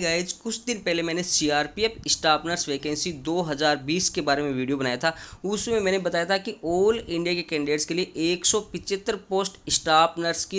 guys कुछ दिन पहले मैंने C R P F staff nurse vacancy 2020 के बारे में वीडियो बनाया था उसमें मैंने बताया था कि ऑल इंडिया के कैंडिडेट्स के लिए एक पोस्ट स्टाफ नर्स की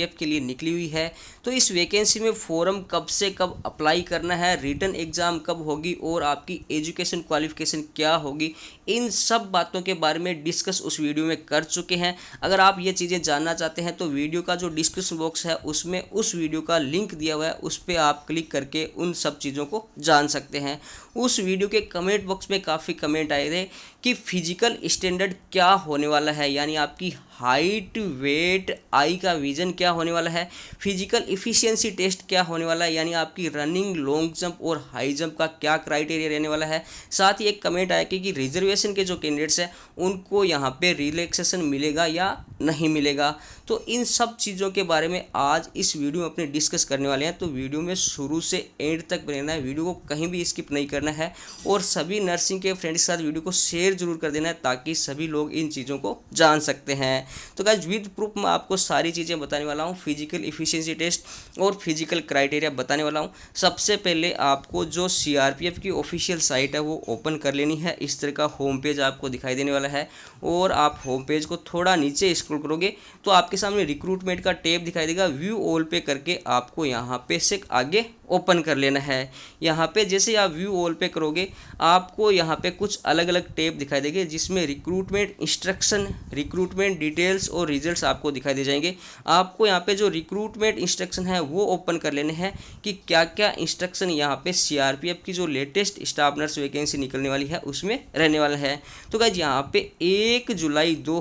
एफ के लिए निकली हुई है तो इस वैकेंसी में फॉरम कब से कब अप्लाई करना है रिटर्न एग्ज़ाम कब होगी और आपकी एजुकेशन क्वालिफिकेशन क्या होगी इन सब बातों के बारे में डिस्कस उस वीडियो में कर चुके हैं अगर आप ये चीज़ें जानना चाहते हैं तो वीडियो का जो डिस्क्रिप्शन बॉक्स है उसमें उस वीडियो का लिंक दिया हुआ है उस पर आप क्लिक करके उन सब चीज़ों को जान सकते हैं उस वीडियो के कमेंट बॉक्स में काफ़ी कमेंट आए थे कि फ़िज़िकल स्टैंडर्ड क्या होने वाला है यानी आपकी हाइट वेट आई का विजन क्या होने वाला है फिजिकल इफिशियंसी टेस्ट क्या होने वाला है यानी आपकी रनिंग लॉन्ग जंप और हाई जंप का क्या क्राइटेरिया रहने वाला है साथ ही एक कमेंट आया कि, कि रिजर्वेशन के जो कैंडिडेट्स हैं उनको यहाँ पे रिलैक्सेशन मिलेगा या नहीं मिलेगा तो इन सब चीज़ों के बारे में आज इस वीडियो में अपने डिस्कस करने वाले हैं तो वीडियो में शुरू से एंड तक रहना है वीडियो को कहीं भी स्किप नहीं करना है और सभी नर्सिंग के फ्रेंड्स के साथ वीडियो को शेयर जरूर कर देना है ताकि सभी लोग इन चीज़ों को जान सकते हैं तो गाइज विद प्रूफ मैं आपको सारी चीज़ें बताने वाला हूँ फिजिकल इफिशियंसी टेस्ट और फिजिकल क्राइटेरिया बताने वाला हूँ सबसे पहले आपको जो सी की ऑफिशियल साइट है वो ओपन कर लेनी है इस तरह का होम पेज आपको दिखाई देने वाला है और आप होम पेज को थोड़ा नीचे स्क्रोल करोगे तो आपके सामने रिक्रूटमेंट का टेप दिखाई देगा व्यू ऑल पे करके आपको यहाँ पे से आगे ओपन कर लेना है यहाँ पे जैसे आप व्यू ऑल पे करोगे आपको यहाँ पे कुछ अलग अलग टेप दिखाई देंगे जिसमें रिक्रूटमेंट इंस्ट्रक्शन रिक्रूटमेंट डिटेल्स और रिजल्ट्स आपको दिखाई दे जाएंगे आपको यहाँ पे जो रिक्रूटमेंट इंस्ट्रक्शन है वो ओपन कर लेने हैं कि क्या क्या इंस्ट्रक्शन यहाँ पर सी की जो लेटेस्ट स्टाफ नर्स वैकेंसी निकलने वाली है उसमें रहने वाला है तो गाइज यहाँ पर एक जुलाई दो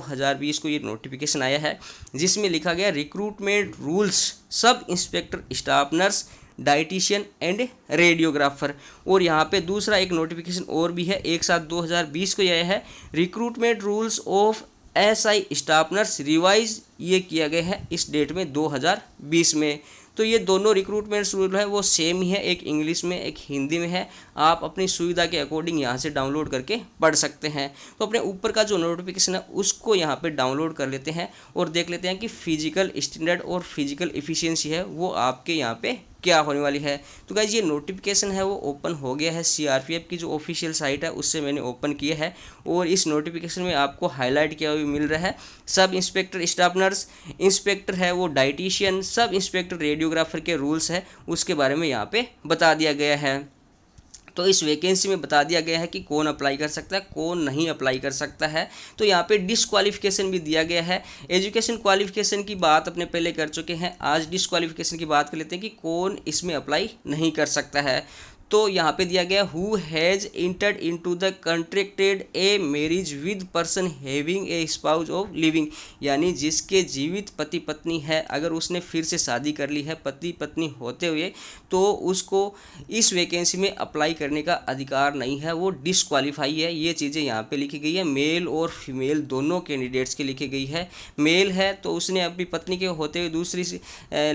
को ये नोटिफिकेशन आया है जिसमें लिखा गया recruitment rules sub inspector staff nurse dietitian and radiographer और यहाँ पे दूसरा एक नोटिफिकेशन और भी है एक साथ 2020 को यह है recruitment rules of S I staff nurse revise ये किया गया है इस डेट में 2020 में तो ये दोनों रिक्रूटमेंट रूल है वो सेम ही है एक इंग्लिश में एक हिंदी में है आप अपनी सुविधा के अकॉर्डिंग यहाँ से डाउनलोड करके पढ़ सकते हैं तो अपने ऊपर का जो नोटिफिकेशन है उसको यहाँ पे डाउनलोड कर लेते हैं और देख लेते हैं कि फिजिकल स्टैंडर्ड और फिजिकल इफिशियंसी है वो आपके यहाँ पे क्या होने वाली है तो गाइज ये नोटिफिकेशन है वो ओपन हो गया है सी की जो ऑफिशियल साइट है उससे मैंने ओपन किया है और इस नोटिफिकेशन में आपको हाईलाइट किया हुआ मिल रहा है सब इंस्पेक्टर स्टाफ नर्स इंस्पेक्टर है वो डाइटिशियन सब इंस्पेक्टर रेडियोग्राफर के रूल्स है उसके बारे में यहाँ पे बता दिया गया है तो इस वैकेंसी में बता दिया गया है कि कौन अप्लाई कर सकता है कौन नहीं अप्लाई कर सकता है तो यहाँ पे डिसक्वालिफिकेशन भी दिया गया है एजुकेशन क्वालिफिकेशन की बात अपने पहले कर चुके हैं आज डिसक्वालिफिकेशन की बात कर लेते हैं कि कौन इसमें अप्लाई नहीं कर सकता है तो यहाँ पे दिया गया who has entered to the contracted a marriage with person having a spouse of living यानी जिसके जीवित पति पत्नी है अगर उसने फिर से शादी कर ली है पति पत्नी होते हुए तो उसको इस वैकेंसी में अप्लाई करने का अधिकार नहीं है वो डिसक्वालीफाई है ये चीज़ें यहाँ पे लिखी गई है मेल और फीमेल दोनों कैंडिडेट्स के लिखी गई है मेल है तो उसने अपनी पत्नी के होते हुए दूसरी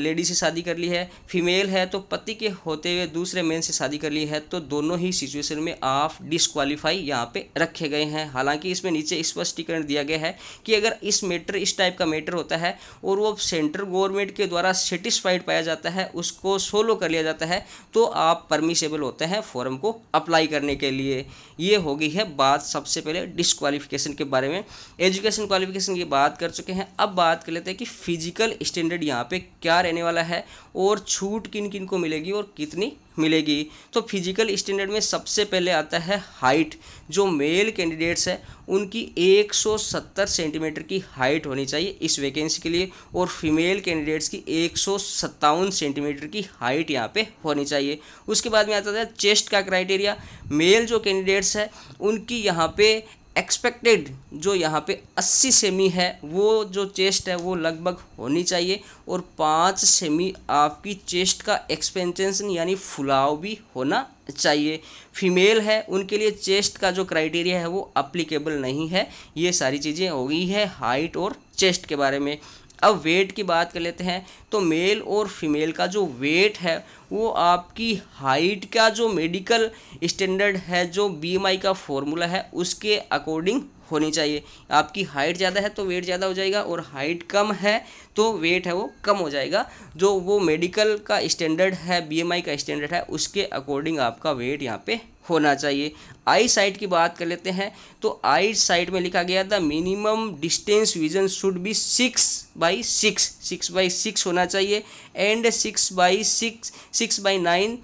लेडी से शादी कर ली है फीमेल है तो पति के होते हुए दूसरे मैन से शादी कर ली है तो दोनों ही सिचुएशन में आप डिसक्वालीफाई यहाँ पे रखे गए हैं हालांकि इसमें नीचे स्पष्टीकरण दिया गया है कि अगर इस मैटर इस टाइप का मैटर होता है और वो सेंट्रल गवर्नमेंट के द्वारा सेटिस्फाइड पाया जाता है उसको सोलो कर लिया जाता है तो आप परमिसेबल होते हैं फॉर्म को अप्लाई करने के लिए ये हो गई है बात सबसे पहले डिसक्वालिफिकेशन के बारे में एजुकेशन क्वालिफिकेशन की बात कर चुके हैं अब बात कर लेते हैं कि फिजिकल स्टैंडर्ड यहाँ पे क्या रहने वाला है और छूट किन किन को मिलेगी और कितनी मिलेगी तो फिजिकल स्टैंडर्ड में सबसे पहले आता है हाइट जो मेल कैंडिडेट्स है उनकी 170 सेंटीमीटर की हाइट होनी चाहिए इस वैकेंसी के लिए और फीमेल कैंडिडेट्स की एक सेंटीमीटर की हाइट यहाँ पे होनी चाहिए उसके बाद में आता था चेस्ट का क्राइटेरिया मेल जो कैंडिडेट्स है उनकी यहाँ पे एक्सपेक्टेड जो यहाँ पे 80 सेमी है वो जो चेस्ट है वो लगभग होनी चाहिए और पाँच सेमी आपकी चेस्ट का एक्सपेंशन यानी फुलाव भी होना चाहिए फीमेल है उनके लिए चेस्ट का जो क्राइटेरिया है वो अप्लीकेबल नहीं है ये सारी चीज़ें हो गई है हाइट और चेस्ट के बारे में अब वेट की बात कर लेते हैं तो मेल और फीमेल का जो वेट है वो आपकी हाइट का जो मेडिकल स्टैंडर्ड है जो बी का फॉर्मूला है उसके अकॉर्डिंग होनी चाहिए आपकी हाइट ज़्यादा है तो वेट ज़्यादा हो जाएगा और हाइट कम है तो वेट है वो कम हो जाएगा जो वो मेडिकल का स्टैंडर्ड है बीएमआई का स्टैंडर्ड है उसके अकॉर्डिंग आपका वेट यहाँ पे होना चाहिए आई साइट की बात कर लेते हैं तो आई साइट में लिखा गया था minimum distance vision should be six by six six by six होना चाहिए and six by six six by nine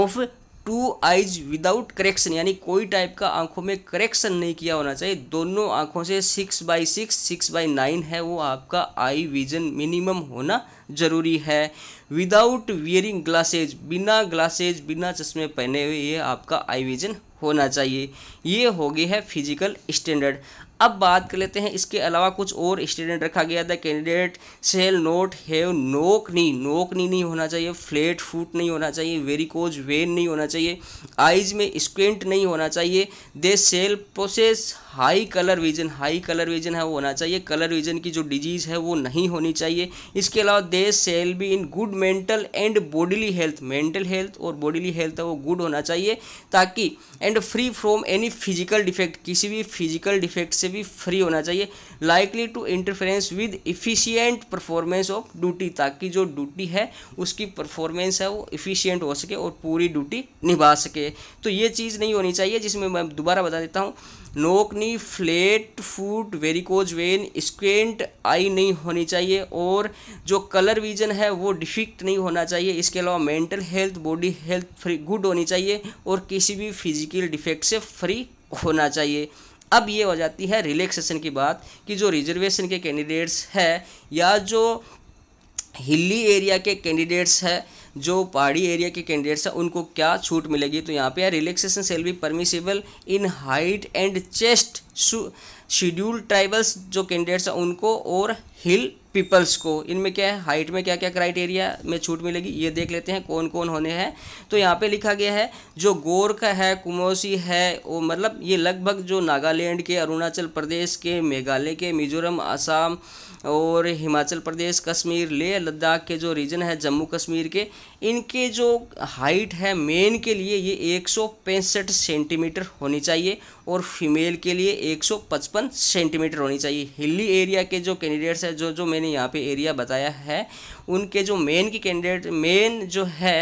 of two eyes without correction यानी कोई टाइप का आंखों में करेक्शन नहीं किया होना चाहिए दोनों आंखों से six by six six by nine है वो आपका आई विजन मिनिमम होना जरूरी है विदाउट वियरिंग ग्लासेज बिना ग्लासेज बिना चश्मे पहने हुए ये आपका आई विजन होना चाहिए ये हो गई है फिजिकल स्टैंडर्ड अब बात कर लेते हैं इसके अलावा कुछ और स्टेटमेंट रखा गया था कैंडिडेट सेल नोट हैव नोक नी नोक नी नहीं होना चाहिए फ्लेट फूट नहीं होना चाहिए वेरिकोज वेन नहीं होना चाहिए आइज में स्क्वेंट नहीं होना चाहिए they shall possess high colour vision high colour vision है वो होना चाहिए कलर विजन की जो डिजीज़ है वो नहीं होनी चाहिए इसके अलावा they shall be in good mental and bodily health mental health और बॉडीली हेल्थ है वो गुड होना चाहिए ताकि and free from any physical defect किसी भी फिजिकल डिफेक्ट से से भी फ्री होना चाहिए likely to interference with efficient performance of duty ताकि जो ड्यूटी है उसकी परफॉर्मेंस है वो इफिशियंट हो सके और पूरी ड्यूटी निभा सके तो ये चीज़ नहीं होनी चाहिए जिसमें मैं दोबारा बता देता हूँ knock knee flat foot varicose vein squint eye नहीं होनी चाहिए और जो कलर विजन है वो डिफिक्ट नहीं होना चाहिए इसके अलावा mental health body health free good होनी चाहिए और किसी भी फिजिकल डिफेक्ट से फ्री होना चाहिए अब ये हो जाती है रिलैक्सेशन की बात कि जो रिजर्वेशन के कैंडिडेट्स है या जो हिली एरिया के कैंडिडेट्स है जो पहाड़ी एरिया के कैंडिडेट्स हैं उनको क्या छूट मिलेगी तो यहाँ पे है relaxation shall be permissible in height and chest schedule tribals जो कैंडिडेट्स हैं उनको और हिल पीपल्स को इनमें क्या है हाइट में क्या क्या क्राइटेरिया में छूट मिलेगी ये देख लेते हैं कौन कौन होने हैं तो यहाँ पे लिखा गया है जो गोरख है कुमोसी है वो मतलब ये लगभग जो नागालैंड के अरुणाचल प्रदेश के मेघालय के मिजोरम आसाम और हिमाचल प्रदेश कश्मीर लेह लद्दाख के जो रीजन है जम्मू कश्मीर के इनके जो हाइट है मेन के लिए ये एक सेंटीमीटर होनी चाहिए और फीमेल के लिए 155 सेंटीमीटर होनी चाहिए हिली एरिया के जो कैंडिडेट्स हैं जो जो मैंने यहाँ पे एरिया बताया है उनके जो मेन की कैंडिडेट मेन जो है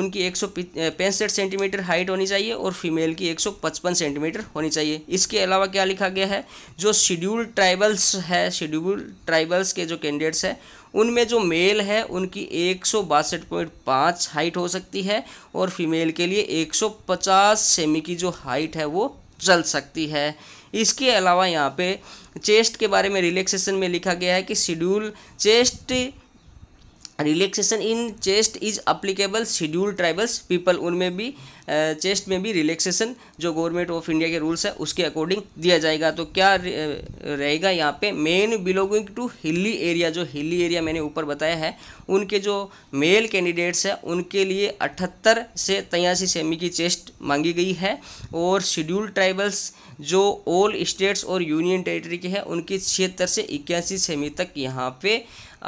उनकी एक सेंटीमीटर हाइट होनी चाहिए और फीमेल की 155 सेंटीमीटर होनी चाहिए इसके अलावा क्या लिखा गया है जो शेड्यूल्ड ट्राइबल्स है शेड्यूल ट्राइबल्स के जो कैंडिडेट्स हैं उनमें जो मेल है उनकी एक हाइट हो सकती है और फीमेल के लिए 150 सेमी की जो हाइट है वो जल सकती है इसके अलावा यहाँ पे चेस्ट के बारे में रिलैक्सेशन में लिखा गया है कि schedule chest relaxation in chest is applicable schedule tribals people उनमें भी चेस्ट में भी रिलैक्सेशन जो गवर्नमेंट ऑफ इंडिया के रूल्स है उसके अकॉर्डिंग दिया जाएगा तो क्या रहेगा यहाँ पे men belonging to hilly area जो हिली एरिया मैंने ऊपर बताया है उनके जो मेल कैंडिडेट्स हैं उनके लिए अठहत्तर से तयासी सेमी की चेस्ट मांगी गई है और शेड्यूल ट्राइबल्स जो ऑल स्टेट्स और यूनियन टेरिटरी के हैं उनकी छिहत्तर से इक्यासी सेमी तक यहाँ पे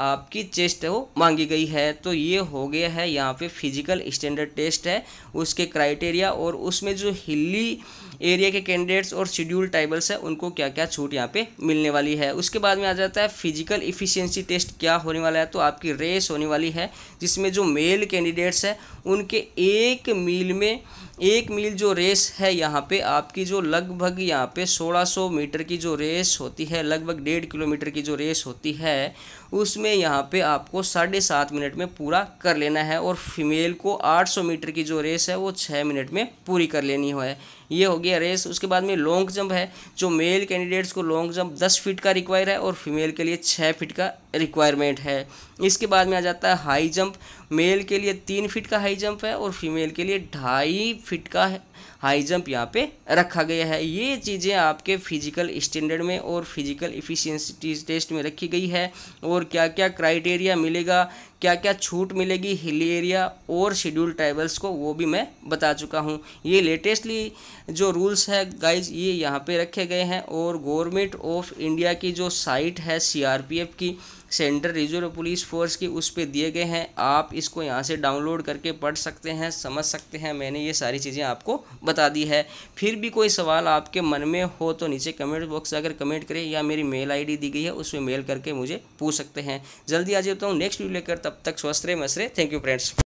आपकी चेस्ट वो मांगी गई है तो ये हो गया है यहाँ पे फिजिकल स्टैंडर्ड टेस्ट है उसके क्राइ क्राइटेरिया और उसमें जो हिली एरिया के कैंडिडेट्स और शेड्यूल टाइबल्स हैं उनको क्या क्या छूट यहाँ पे मिलने वाली है उसके बाद में आ जाता है फिजिकल इफिशियंसी टेस्ट क्या होने वाला है तो आपकी रेस होने वाली है जिसमें जो मेल कैंडिडेट्स हैं उनके एक मील में एक मील जो रेस है यहाँ पे आपकी जो लगभग यहाँ पे 1600 मीटर की जो रेस होती है लगभग डेढ़ किलोमीटर की जो रेस होती है उसमें यहाँ पे आपको साढ़े सात मिनट में पूरा कर लेना है और फीमेल को 800 मीटर की जो रेस है वो छः मिनट में पूरी कर लेनी है ये हो गया रेस उसके बाद में लॉन्ग जंप है जो मेल कैंडिडेट्स को लॉन्ग जंप दस फीट का रिक्वायर है और फीमेल के लिए छः फीट का रिक्वायरमेंट है इसके बाद में आ जाता है हाई जंप मेल के लिए तीन फीट का हाई जंप है और फीमेल के लिए ढाई फिट का हाई जंप यहाँ पे रखा गया है ये चीज़ें आपके फिजिकल स्टैंडर्ड में और फिजिकल इफिशियंसी टेस्ट में रखी गई है और क्या क्या क्राइटेरिया मिलेगा क्या क्या छूट मिलेगी हिल एरिया और शेड्यूल ट्राइबल्स को वो भी मैं बता चुका हूँ ये लेटेस्टली जो रूल्स है गाइज ये यहाँ पे रखे गए हैं और गवर्नमेंट ऑफ इंडिया की जो साइट है सी की सेंट्रल रिजर्व पुलिस फोर्स की उस पर दिए गए हैं आप इसको यहाँ से डाउनलोड करके पढ़ सकते हैं समझ सकते हैं मैंने ये सारी चीज़ें आपको बता दी है फिर भी कोई सवाल आपके मन में हो तो नीचे कमेंट बॉक्स अगर कमेंट करें या मेरी मेल आईडी दी गई है उसमें मेल करके मुझे पूछ सकते हैं जल्दी आ जाता हूँ नेक्स्ट वीडियो लेकर तब तक स्वस्थ रहे मसरे थैंक यू फ्रेंड्स